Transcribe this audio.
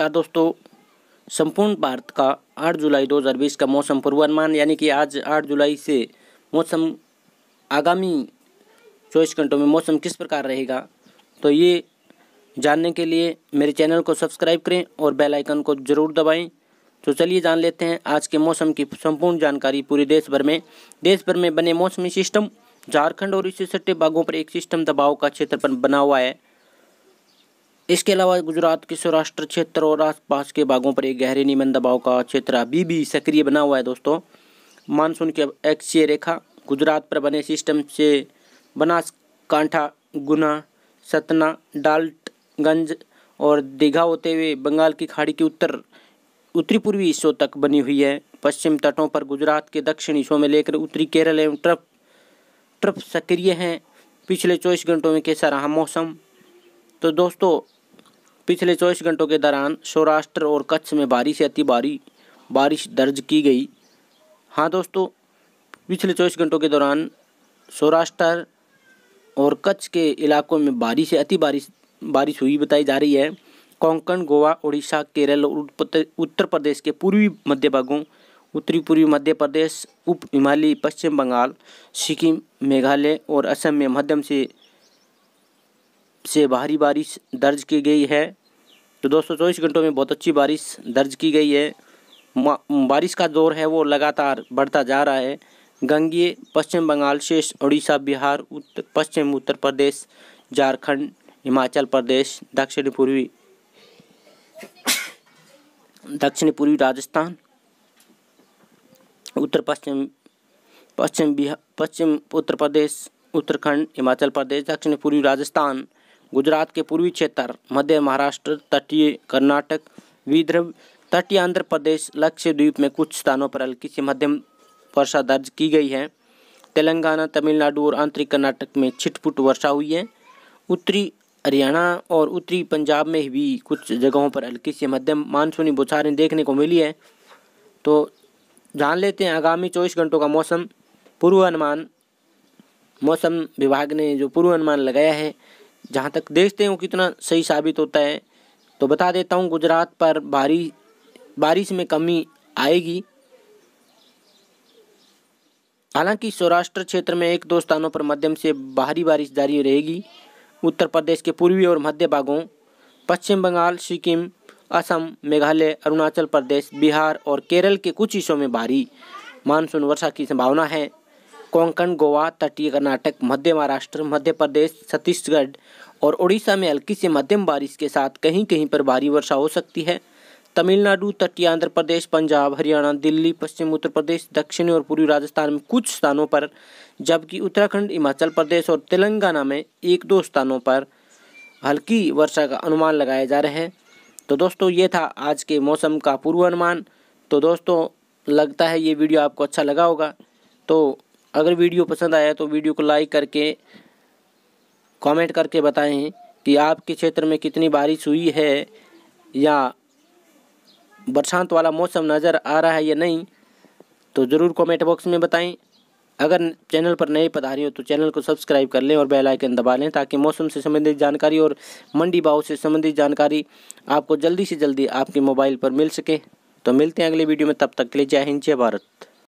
नमस्कार दोस्तों संपूर्ण भारत का 8 जुलाई 2020 का मौसम पूर्वानुमान यानी कि आज 8 जुलाई से मौसम आगामी चौबीस घंटों में मौसम किस प्रकार रहेगा तो ये जानने के लिए मेरे चैनल को सब्सक्राइब करें और बेल आइकन को ज़रूर दबाएं तो चलिए जान लेते हैं आज के मौसम की संपूर्ण जानकारी पूरे देश भर में देश भर में बने मौसमी सिस्टम झारखंड और इससे सट्टे भागों पर एक सिस्टम दबाव का क्षेत्र बना हुआ है इसके अलावा गुजरात के सौराष्ट्र क्षेत्र और आसपास के भागों पर एक गहरे नीमन दबाव का क्षेत्र अभी भी सक्रिय बना हुआ है दोस्तों मानसून की एक्सीय रेखा गुजरात पर बने सिस्टम से बनासकांठा गुना सतना डाल्टगंज और दीघा होते हुए बंगाल की खाड़ी के उत्तर उत्तरी पूर्वी हिस्सों तक बनी हुई है पश्चिम तटों पर गुजरात के दक्षिण हिस्सों में लेकर उत्तरी केरल एवं ट्रफ ट्रफ सक्रिय हैं पिछले चौबीस घंटों में कैसा रहा मौसम तो दोस्तों पिछले चौबीस घंटों के दौरान सौराष्ट्र और कच्छ में भारी से अति भारी बारिश दर्ज की गई हाँ दोस्तों पिछले चौबीस घंटों के दौरान सौराष्ट्र और कच्छ के इलाकों में भारी से अति बारिश बारिश हुई बताई जा रही है कोंकण गोवा उड़ीसा केरल और उत्तर प्रदेश के पूर्वी मध्य भागों उत्तरी पूर्वी मध्य प्रदेश उप हिमालय पश्चिम बंगाल सिक्किम मेघालय और असम में मध्यम से से भारी बारिश दर्ज की गई है तो दोस्तों चौबीस घंटों में बहुत अच्छी बारिश दर्ज की गई है बारिश का दौर है वो लगातार बढ़ता जा रहा है गंगे पश्चिम बंगाल शेष उड़ीसा बिहार उत्तर पश्चिम उत्तर प्रदेश झारखंड हिमाचल प्रदेश दक्षिण पूर्वी दक्षिण पूर्वी राजस्थान उत्तर पश्चिम पश्चिम बिहार पश्चिम उत्तर प्रदेश उत्तराखंड हिमाचल प्रदेश दक्षिण पूर्वी राजस्थान गुजरात के पूर्वी क्षेत्र मध्य महाराष्ट्र तटीय कर्नाटक विदर्भ तटीय आंध्र प्रदेश लक्षद्वीप में कुछ स्थानों पर हल्की से मध्यम वर्षा दर्ज की गई है तेलंगाना तमिलनाडु और आंतरिक कर्नाटक में छिटपुट वर्षा हुई है उत्तरी हरियाणा और उत्तरी पंजाब में भी कुछ जगहों पर हल्की से मध्यम मानसूनी बुछारें देखने को मिली है तो जान लेते हैं आगामी चौबीस घंटों का मौसम पूर्वानुमान मौसम विभाग ने जो पूर्वानुमान लगाया है जहाँ तक देखते हो कितना सही साबित होता है तो बता देता हूँ गुजरात पर भारी बारिश में कमी आएगी हालांकि सौराष्ट्र क्षेत्र में एक दो स्थानों पर मध्यम से भारी बारिश जारी रहेगी उत्तर प्रदेश के पूर्वी और मध्य भागों पश्चिम बंगाल सिक्किम असम मेघालय अरुणाचल प्रदेश बिहार और केरल के कुछ हिस्सों में भारी मानसून वर्षा की संभावना है कोंकण गोवा तटीय कर्नाटक मध्य महाराष्ट्र मध्य प्रदेश छत्तीसगढ़ और उड़ीसा में हल्की से मध्यम बारिश के साथ कहीं कहीं पर भारी वर्षा हो सकती है तमिलनाडु तटीय आंध्र प्रदेश पंजाब हरियाणा दिल्ली पश्चिम उत्तर प्रदेश दक्षिण और पूर्वी राजस्थान में कुछ स्थानों पर जबकि उत्तराखंड हिमाचल प्रदेश और तेलंगाना में एक दो स्थानों पर हल्की वर्षा का अनुमान लगाया जा रहा है तो दोस्तों ये था आज के मौसम का पूर्वानुमान तो दोस्तों लगता है ये वीडियो आपको अच्छा लगा होगा तो अगर वीडियो पसंद आया तो वीडियो को लाइक करके कमेंट करके बताएं कि आपके क्षेत्र में कितनी बारिश हुई है या बरसात वाला मौसम नज़र आ रहा है या नहीं तो ज़रूर कमेंट बॉक्स में बताएं अगर चैनल पर नए पधारे हो तो चैनल को सब्सक्राइब कर लें और बेल आइकन दबा लें ताकि मौसम से संबंधित जानकारी और मंडी भाव से संबंधित जानकारी आपको जल्दी से जल्दी आपके मोबाइल पर मिल सके तो मिलते हैं अगले वीडियो में तब तक के लिए जय हिंद जय भारत